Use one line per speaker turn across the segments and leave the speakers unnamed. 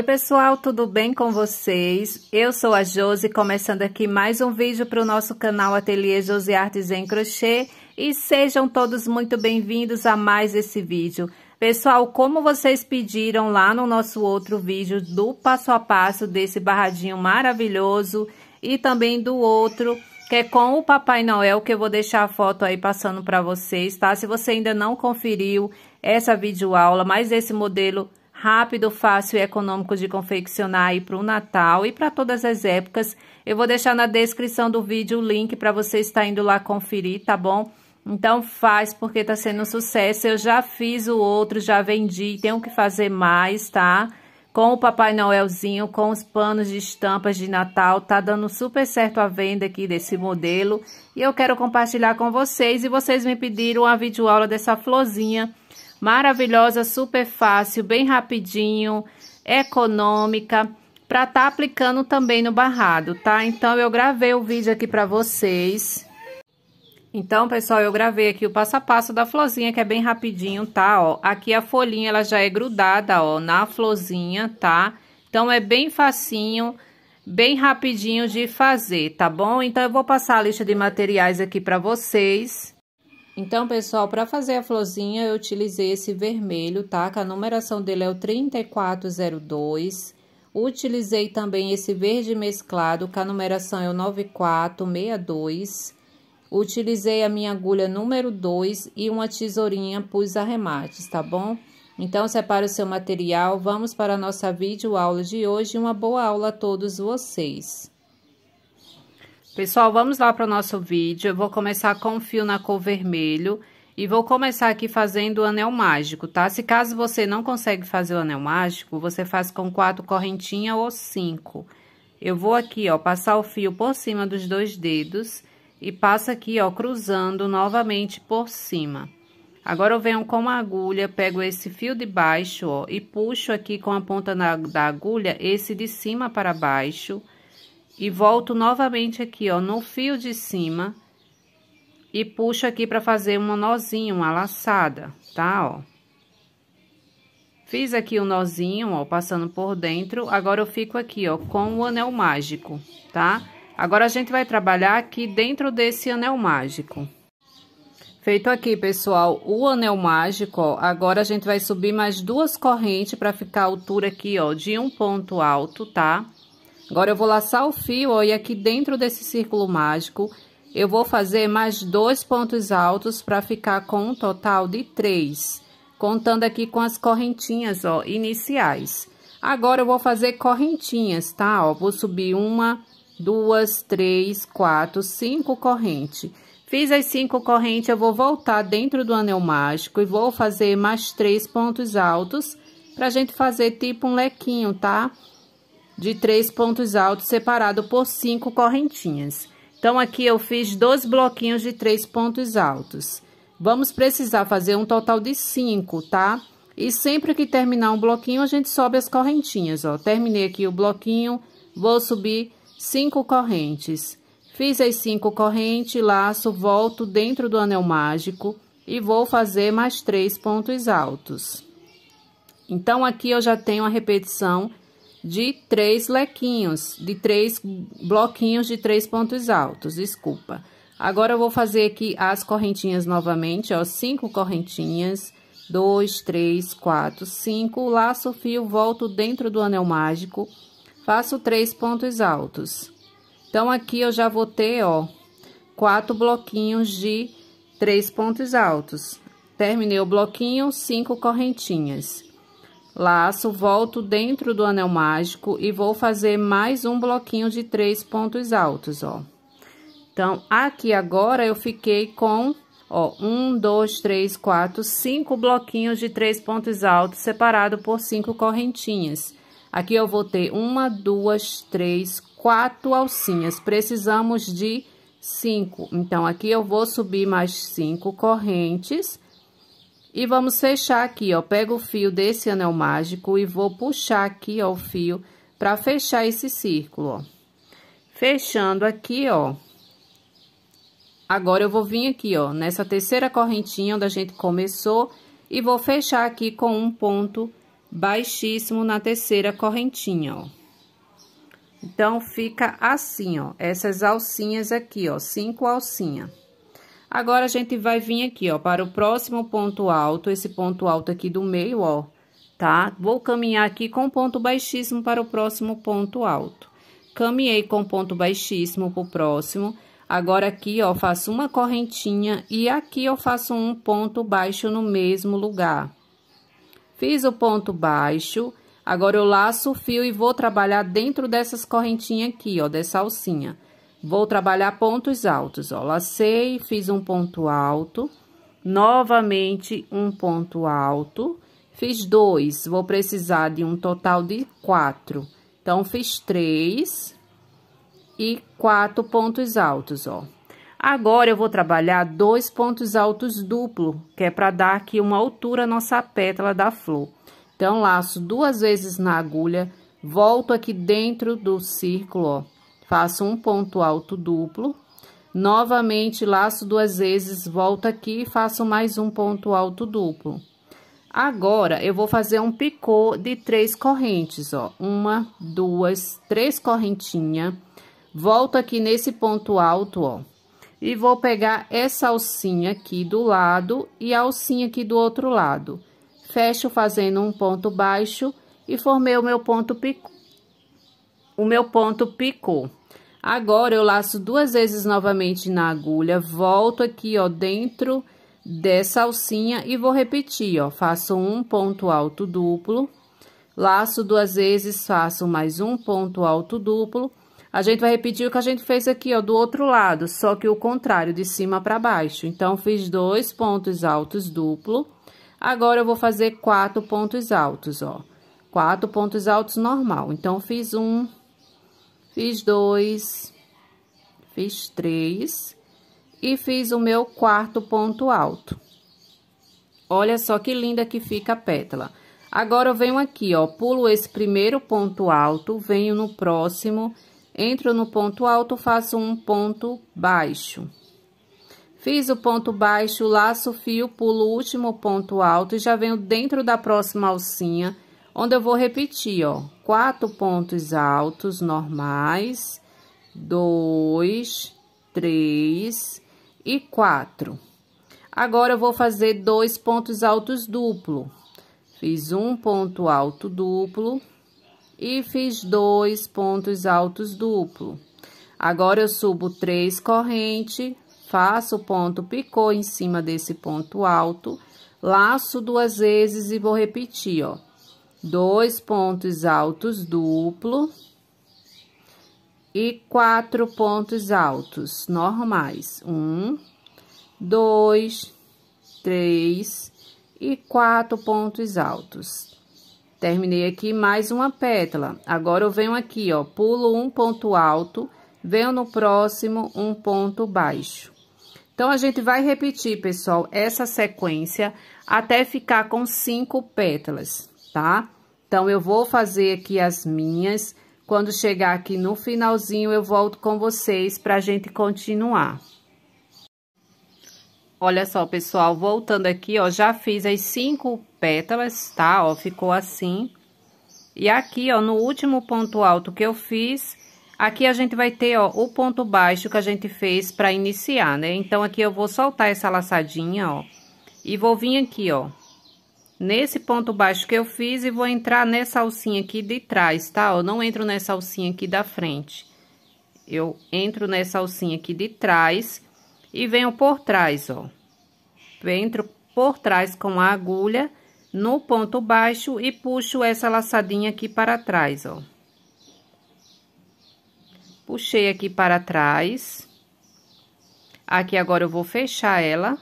Oi pessoal, tudo bem com vocês? Eu sou a Josi, começando aqui mais um vídeo para o nosso canal Ateliê Josi Artes em Crochê e sejam todos muito bem-vindos a mais esse vídeo. Pessoal, como vocês pediram lá no nosso outro vídeo do passo a passo desse barradinho maravilhoso e também do outro, que é com o Papai Noel, que eu vou deixar a foto aí passando para vocês, tá? Se você ainda não conferiu essa videoaula, mas esse modelo rápido, fácil e econômico de confeccionar aí para o Natal e para todas as épocas. Eu vou deixar na descrição do vídeo o link para você estar indo lá conferir, tá bom? Então faz porque está sendo um sucesso. Eu já fiz o outro, já vendi, tenho que fazer mais, tá? Com o Papai Noelzinho, com os panos de estampas de Natal, tá dando super certo a venda aqui desse modelo. E eu quero compartilhar com vocês e vocês me pediram a videoaula dessa florzinha maravilhosa, super fácil, bem rapidinho, econômica, para estar tá aplicando também no barrado, tá? Então, eu gravei o vídeo aqui para vocês. Então, pessoal, eu gravei aqui o passo a passo da florzinha, que é bem rapidinho, tá? Ó, aqui a folhinha, ela já é grudada, ó, na florzinha, tá? Então, é bem facinho, bem rapidinho de fazer, tá bom? Então, eu vou passar a lista de materiais aqui para vocês. Então, pessoal, para fazer a florzinha, eu utilizei esse vermelho, tá? Que a numeração dele é o 3402. Utilizei também esse verde mesclado, que a numeração é o 9462. Utilizei a minha agulha número 2 e uma tesourinha pus arremates, tá bom? Então, separe o seu material, vamos para a nossa videoaula de hoje. Uma boa aula a todos vocês! Pessoal, vamos lá para o nosso vídeo. Eu vou começar com o fio na cor vermelho e vou começar aqui fazendo o anel mágico, tá? Se caso você não consegue fazer o anel mágico, você faz com quatro correntinhas ou cinco. Eu vou aqui, ó, passar o fio por cima dos dois dedos e passa aqui, ó, cruzando novamente por cima. Agora, eu venho com a agulha, pego esse fio de baixo, ó, e puxo aqui com a ponta na, da agulha esse de cima para baixo... E volto novamente aqui, ó, no fio de cima. E puxo aqui pra fazer um nozinho, uma laçada, tá, ó. Fiz aqui o um nozinho, ó, passando por dentro. Agora, eu fico aqui, ó, com o anel mágico, tá? Agora, a gente vai trabalhar aqui dentro desse anel mágico. Feito aqui, pessoal, o anel mágico, ó, agora a gente vai subir mais duas correntes para ficar a altura aqui, ó, de um ponto alto, tá? Agora, eu vou laçar o fio, ó, e aqui dentro desse círculo mágico, eu vou fazer mais dois pontos altos para ficar com um total de três, contando aqui com as correntinhas, ó, iniciais. Agora, eu vou fazer correntinhas, tá? Ó, vou subir uma, duas, três, quatro, cinco corrente. Fiz as cinco correntes, eu vou voltar dentro do anel mágico e vou fazer mais três pontos altos pra gente fazer tipo um lequinho, tá? Tá? de três pontos altos separado por cinco correntinhas. Então, aqui eu fiz dois bloquinhos de três pontos altos. Vamos precisar fazer um total de cinco, tá? E sempre que terminar um bloquinho, a gente sobe as correntinhas, ó. Terminei aqui o bloquinho, vou subir cinco correntes. Fiz as cinco correntes, laço, volto dentro do anel mágico e vou fazer mais três pontos altos. Então, aqui eu já tenho a repetição de três lequinhos, de três bloquinhos de três pontos altos, desculpa. Agora, eu vou fazer aqui as correntinhas novamente, ó, cinco correntinhas, dois, três, quatro, cinco, laço fio, volto dentro do anel mágico, faço três pontos altos. Então, aqui eu já vou ter, ó, quatro bloquinhos de três pontos altos. Terminei o bloquinho, cinco correntinhas. Laço, volto dentro do anel mágico e vou fazer mais um bloquinho de três pontos altos, ó. Então, aqui agora eu fiquei com, ó, um, dois, três, quatro, cinco bloquinhos de três pontos altos separado por cinco correntinhas. Aqui eu vou ter uma, duas, três, quatro alcinhas. Precisamos de cinco. Então, aqui eu vou subir mais cinco correntes e vamos fechar aqui, ó, pego o fio desse anel mágico e vou puxar aqui, ó, o fio para fechar esse círculo, ó. Fechando aqui, ó. Agora, eu vou vir aqui, ó, nessa terceira correntinha onde a gente começou e vou fechar aqui com um ponto baixíssimo na terceira correntinha, ó. Então, fica assim, ó, essas alcinhas aqui, ó, cinco alcinhas. Agora, a gente vai vir aqui, ó, para o próximo ponto alto, esse ponto alto aqui do meio, ó, tá? Vou caminhar aqui com ponto baixíssimo para o próximo ponto alto. Caminhei com ponto baixíssimo para o próximo. Agora, aqui, ó, faço uma correntinha e aqui eu faço um ponto baixo no mesmo lugar. Fiz o ponto baixo, agora eu laço o fio e vou trabalhar dentro dessas correntinhas aqui, ó, dessa alcinha. Vou trabalhar pontos altos, ó. Lacei, fiz um ponto alto. Novamente, um ponto alto. Fiz dois, vou precisar de um total de quatro. Então, fiz três e quatro pontos altos, ó. Agora, eu vou trabalhar dois pontos altos duplo, que é para dar aqui uma altura à nossa pétala da flor. Então, laço duas vezes na agulha, volto aqui dentro do círculo, ó faço um ponto alto duplo, novamente laço duas vezes, volto aqui e faço mais um ponto alto duplo. Agora, eu vou fazer um picô de três correntes, ó. Uma, duas, três correntinhas. Volto aqui nesse ponto alto, ó. E vou pegar essa alcinha aqui do lado e a alcinha aqui do outro lado. Fecho fazendo um ponto baixo e formei o meu ponto picô o meu ponto picou. Agora, eu laço duas vezes novamente na agulha, volto aqui, ó, dentro dessa alcinha e vou repetir, ó. Faço um ponto alto duplo, laço duas vezes, faço mais um ponto alto duplo. A gente vai repetir o que a gente fez aqui, ó, do outro lado, só que o contrário, de cima para baixo. Então, fiz dois pontos altos duplo. Agora, eu vou fazer quatro pontos altos, ó. Quatro pontos altos normal. Então, fiz um, Fiz dois, fiz três e fiz o meu quarto ponto alto. Olha só que linda que fica a pétala. Agora, eu venho aqui, ó, pulo esse primeiro ponto alto, venho no próximo, entro no ponto alto, faço um ponto baixo. Fiz o ponto baixo, laço, fio, pulo o último ponto alto e já venho dentro da próxima alcinha, onde eu vou repetir, ó, quatro pontos altos normais, dois, três e quatro. Agora, eu vou fazer dois pontos altos duplo. Fiz um ponto alto duplo e fiz dois pontos altos duplo. Agora, eu subo três corrente, faço o ponto picô em cima desse ponto alto, laço duas vezes e vou repetir, ó dois pontos altos duplo e quatro pontos altos normais. Um, dois, três e quatro pontos altos. Terminei aqui mais uma pétala. Agora, eu venho aqui, ó, pulo um ponto alto, venho no próximo um ponto baixo. Então, a gente vai repetir, pessoal, essa sequência até ficar com cinco pétalas tá? Então, eu vou fazer aqui as minhas. Quando chegar aqui no finalzinho, eu volto com vocês pra gente continuar. Olha só, pessoal, voltando aqui, ó, já fiz as cinco pétalas, tá? Ó, ficou assim. E aqui, ó, no último ponto alto que eu fiz, aqui a gente vai ter, ó, o ponto baixo que a gente fez pra iniciar, né? Então, aqui eu vou soltar essa laçadinha, ó, e vou vir aqui, ó, nesse ponto baixo que eu fiz e vou entrar nessa alcinha aqui de trás, tá? Eu não entro nessa alcinha aqui da frente. Eu entro nessa alcinha aqui de trás e venho por trás, ó. Entro por trás com a agulha no ponto baixo e puxo essa laçadinha aqui para trás, ó. Puxei aqui para trás. Aqui agora eu vou fechar ela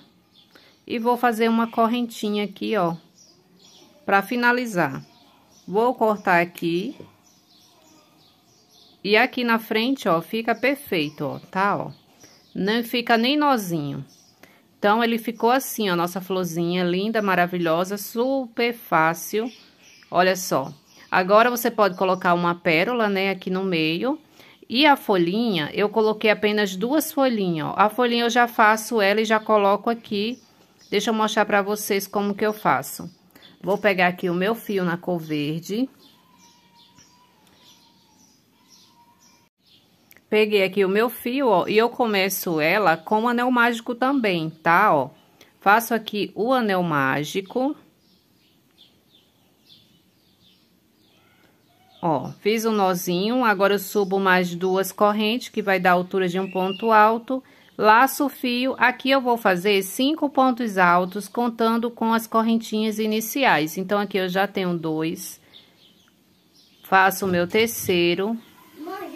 e vou fazer uma correntinha aqui, ó, para finalizar, vou cortar aqui. E aqui na frente, ó, fica perfeito, ó, tá, ó. Não fica nem nozinho. Então, ele ficou assim, ó, nossa florzinha linda, maravilhosa, super fácil. Olha só. Agora, você pode colocar uma pérola, né, aqui no meio. E a folhinha, eu coloquei apenas duas folhinhas, ó. A folhinha eu já faço ela e já coloco aqui. Deixa eu mostrar pra vocês como que eu faço. Vou pegar aqui o meu fio na cor verde. Peguei aqui o meu fio, ó, e eu começo ela com o anel mágico também, tá, ó? Faço aqui o anel mágico. Ó, fiz um nozinho, agora eu subo mais duas correntes, que vai dar a altura de um ponto alto. Laço o fio, aqui eu vou fazer cinco pontos altos, contando com as correntinhas iniciais. Então, aqui eu já tenho dois. Faço o meu terceiro.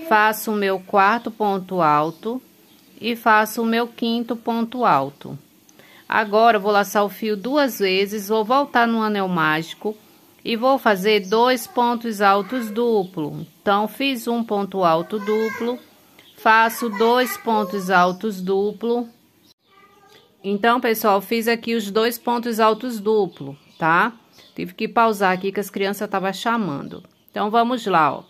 Faço o meu quarto ponto alto. E faço o meu quinto ponto alto. Agora, eu vou laçar o fio duas vezes, vou voltar no anel mágico e vou fazer dois pontos altos duplo. Então, fiz um ponto alto duplo Faço dois pontos altos duplo. Então, pessoal, fiz aqui os dois pontos altos duplo, tá? Tive que pausar aqui que as crianças estavam chamando. Então, vamos lá, ó.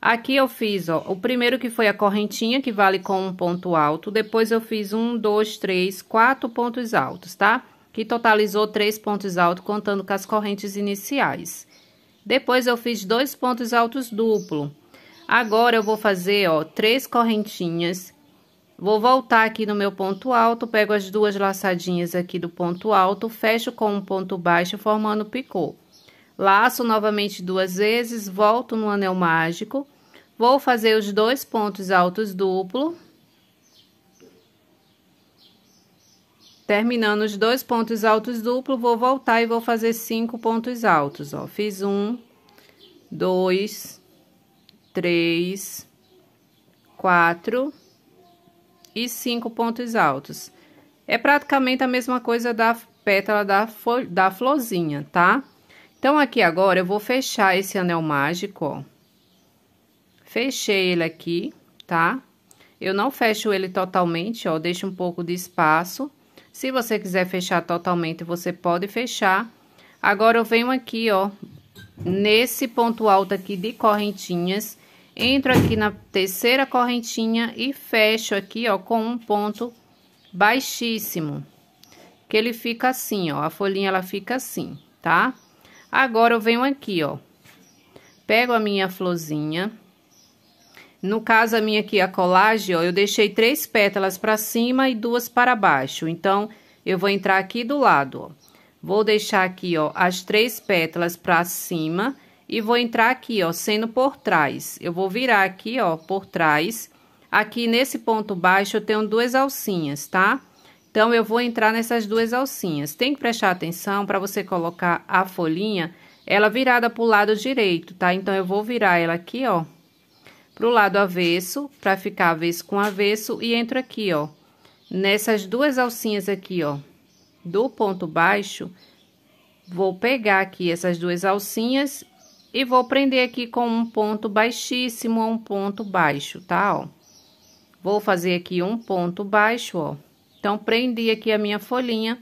Aqui eu fiz, ó, o primeiro que foi a correntinha, que vale com um ponto alto. Depois eu fiz um, dois, três, quatro pontos altos, tá? Que totalizou três pontos altos, contando com as correntes iniciais. Depois eu fiz dois pontos altos duplo. Agora eu vou fazer, ó, três correntinhas. Vou voltar aqui no meu ponto alto, pego as duas laçadinhas aqui do ponto alto, fecho com um ponto baixo, formando picô. Laço novamente duas vezes, volto no anel mágico. Vou fazer os dois pontos altos duplo. Terminando os dois pontos altos duplo, vou voltar e vou fazer cinco pontos altos, ó. Fiz um, dois, três, quatro e cinco pontos altos. É praticamente a mesma coisa da pétala da, da florzinha, tá? Então, aqui agora, eu vou fechar esse anel mágico, ó. Fechei ele aqui, tá? Eu não fecho ele totalmente, ó, deixo um pouco de espaço. Se você quiser fechar totalmente, você pode fechar. Agora, eu venho aqui, ó, nesse ponto alto aqui de correntinhas Entro aqui na terceira correntinha e fecho aqui, ó, com um ponto baixíssimo. Que ele fica assim, ó, a folhinha ela fica assim, tá? Agora, eu venho aqui, ó, pego a minha florzinha. No caso, a minha aqui, a colagem, ó, eu deixei três pétalas para cima e duas para baixo. Então, eu vou entrar aqui do lado, ó. Vou deixar aqui, ó, as três pétalas para cima e vou entrar aqui, ó, sendo por trás. Eu vou virar aqui, ó, por trás. Aqui nesse ponto baixo eu tenho duas alcinhas, tá? Então, eu vou entrar nessas duas alcinhas. Tem que prestar atenção para você colocar a folhinha, ela virada para o lado direito, tá? Então, eu vou virar ela aqui, ó, para o lado avesso, para ficar avesso com avesso, e entro aqui, ó, nessas duas alcinhas aqui, ó, do ponto baixo, vou pegar aqui essas duas alcinhas e vou prender aqui com um ponto baixíssimo, um ponto baixo, tá? Ó. Vou fazer aqui um ponto baixo, ó. Então, prendi aqui a minha folhinha,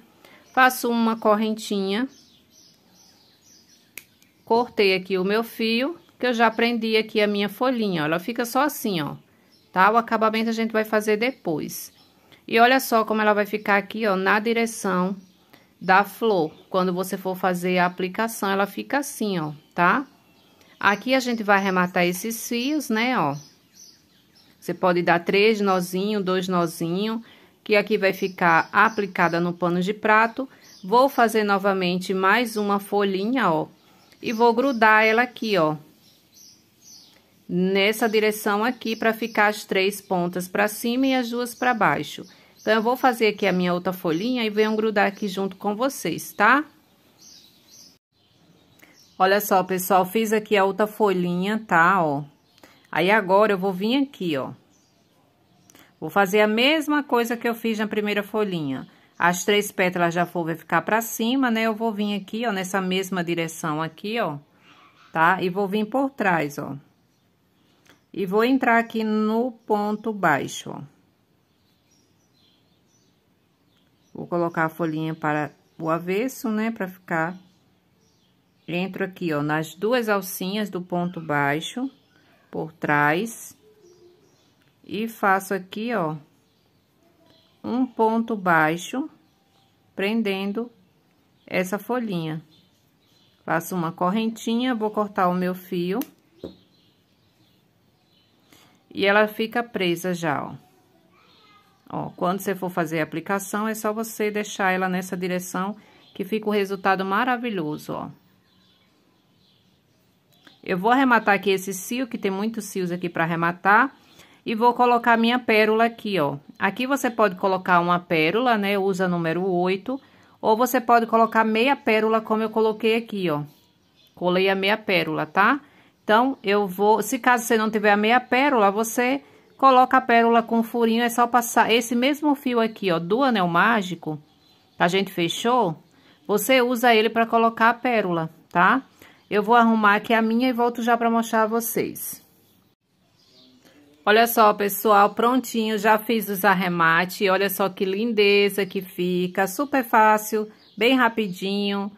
faço uma correntinha. Cortei aqui o meu fio, que eu já prendi aqui a minha folhinha, ó. Ela fica só assim, ó. Tá? O acabamento a gente vai fazer depois. E olha só como ela vai ficar aqui, ó, na direção da flor. Quando você for fazer a aplicação, ela fica assim, ó, tá? Aqui a gente vai arrematar esses fios, né, ó. Você pode dar três nozinho, dois nozinho, que aqui vai ficar aplicada no pano de prato. Vou fazer novamente mais uma folhinha, ó, e vou grudar ela aqui, ó. Nessa direção aqui, para ficar as três pontas para cima e as duas para baixo. Então, eu vou fazer aqui a minha outra folhinha e venho grudar aqui junto com vocês, tá? Tá? Olha só, pessoal, fiz aqui a outra folhinha, tá, ó. Aí, agora, eu vou vir aqui, ó. Vou fazer a mesma coisa que eu fiz na primeira folhinha. As três pétalas já vão ficar pra cima, né? Eu vou vir aqui, ó, nessa mesma direção aqui, ó. Tá? E vou vir por trás, ó. E vou entrar aqui no ponto baixo, ó. Vou colocar a folhinha para o avesso, né? Pra ficar entro aqui, ó, nas duas alcinhas do ponto baixo, por trás, e faço aqui, ó, um ponto baixo, prendendo essa folhinha. Faço uma correntinha, vou cortar o meu fio. E ela fica presa já, ó. Ó, quando você for fazer a aplicação, é só você deixar ela nessa direção, que fica o um resultado maravilhoso, ó. Eu vou arrematar aqui esse cio, que tem muitos cios aqui para arrematar. E vou colocar minha pérola aqui, ó. Aqui você pode colocar uma pérola, né? Usa número 8. Ou você pode colocar meia pérola, como eu coloquei aqui, ó. Colei a meia pérola, tá? Então, eu vou... Se caso você não tiver a meia pérola, você coloca a pérola com furinho. É só passar esse mesmo fio aqui, ó, do anel mágico, que a gente fechou. Você usa ele para colocar a pérola, tá? Tá? Eu vou arrumar aqui a minha e volto já para mostrar a vocês. Olha só, pessoal, prontinho, já fiz os arremates. Olha só que lindeza que fica, super fácil, bem rapidinho.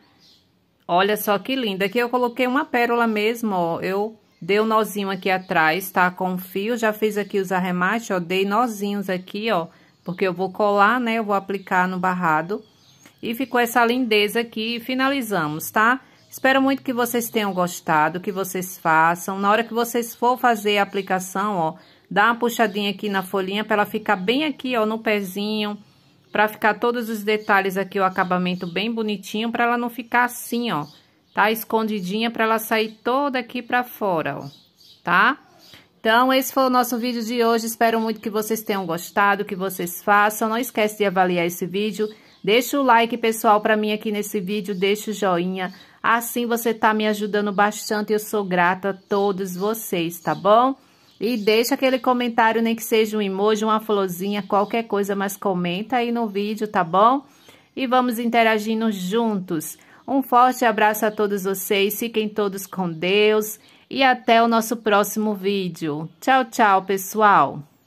Olha só que linda. Aqui eu coloquei uma pérola mesmo, ó. Eu dei um nozinho aqui atrás, tá? Com fio, já fiz aqui os arremates, ó. Dei nozinhos aqui, ó. Porque eu vou colar, né? Eu vou aplicar no barrado. E ficou essa lindeza aqui. Finalizamos, tá? Espero muito que vocês tenham gostado, que vocês façam. Na hora que vocês for fazer a aplicação, ó, dá uma puxadinha aqui na folhinha para ela ficar bem aqui, ó, no pezinho, para ficar todos os detalhes aqui, o acabamento bem bonitinho, para ela não ficar assim, ó, tá? Escondidinha para ela sair toda aqui para fora, ó, tá? Então, esse foi o nosso vídeo de hoje. Espero muito que vocês tenham gostado, que vocês façam. Não esquece de avaliar esse vídeo. Deixa o like, pessoal, para mim aqui nesse vídeo, deixa o joinha. Assim você tá me ajudando bastante, eu sou grata a todos vocês, tá bom? E deixa aquele comentário, nem que seja um emoji, uma florzinha, qualquer coisa, mas comenta aí no vídeo, tá bom? E vamos interagindo juntos. Um forte abraço a todos vocês, fiquem todos com Deus e até o nosso próximo vídeo. Tchau, tchau, pessoal!